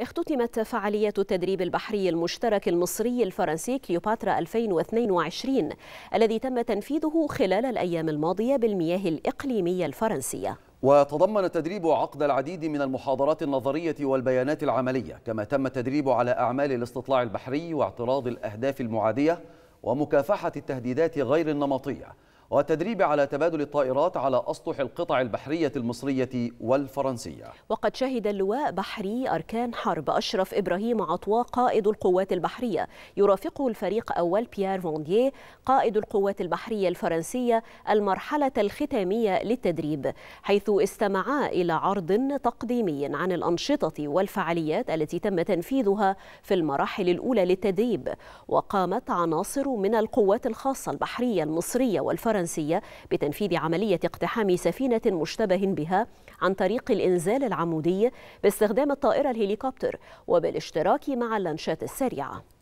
اختتمت فعاليات التدريب البحري المشترك المصري الفرنسي كليوباترا 2022 الذي تم تنفيذه خلال الأيام الماضية بالمياه الإقليمية الفرنسية وتضمن التدريب عقد العديد من المحاضرات النظرية والبيانات العملية كما تم التدريب على أعمال الاستطلاع البحري واعتراض الأهداف المعادية ومكافحة التهديدات غير النمطية والتدريب على تبادل الطائرات على أسطح القطع البحرية المصرية والفرنسية وقد شهد اللواء بحري أركان حرب أشرف إبراهيم عطوة قائد القوات البحرية يرافقه الفريق أول بيير فونديه قائد القوات البحرية الفرنسية المرحلة الختامية للتدريب حيث استمعا إلى عرض تقديمي عن الأنشطة والفعاليات التي تم تنفيذها في المراحل الأولى للتدريب وقامت عناصر من القوات الخاصة البحرية المصرية والفرنسية الفرنسية بتنفيذ عملية اقتحام سفينة مشتبه بها عن طريق الإنزال العمودي باستخدام الطائرة الهليكوبتر وبالاشتراك مع اللانشات السريعة